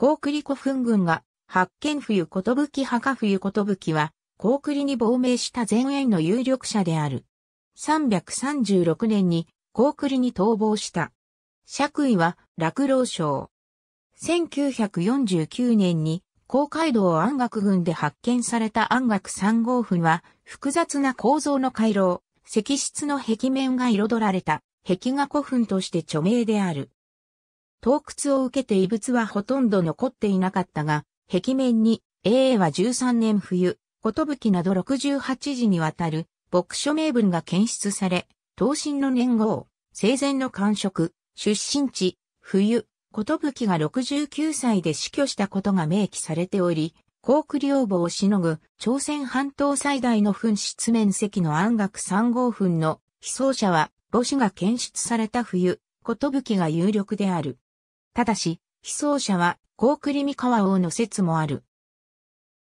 高栗古墳群が、発見冬き墓冬きは、高栗に亡命した前衛の有力者である。336年に高栗に逃亡した。爵位は落老省。1949年に高街道安岳群で発見された安岳三号墳は複雑な構造の回廊、石室の壁面が彩られた壁画古墳として著名である。洞窟を受けて遺物はほとんど残っていなかったが、壁面に、永永は13年冬、ことぶきなど68時にわたる、牧書名文が検出され、等身の年号、生前の感触、出身地、冬、ことぶきが69歳で死去したことが明記されており、航空領母をしのぐ朝鮮半島最大の噴出面積の安岳3号墳の被葬者は母子が検出された冬、ことぶきが有力である。ただし、被葬者は、高栗三河王の説もある。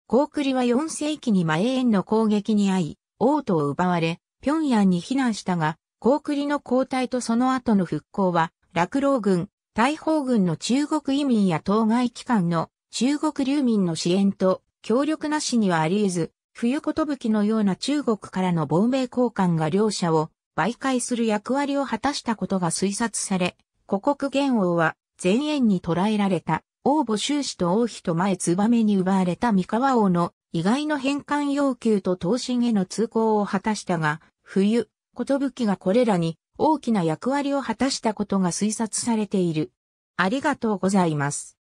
高栗は4世紀に前永の攻撃に遭い、王都を奪われ、平壌に避難したが、高栗の交代とその後の復興は、落老軍、大砲軍の中国移民や当該機関の中国流民の支援と協力なしにはあり得ず、冬寿のような中国からの亡命交換が両者を媒介する役割を果たしたことが推察され、古国元王は前縁に捕らえられた王母修士と王妃と前つばめに奪われた三河王の意外の返還要求と刀身への通行を果たしたが、冬、寿がこれらに大きな役割を果たしたことが推察されている。ありがとうございます。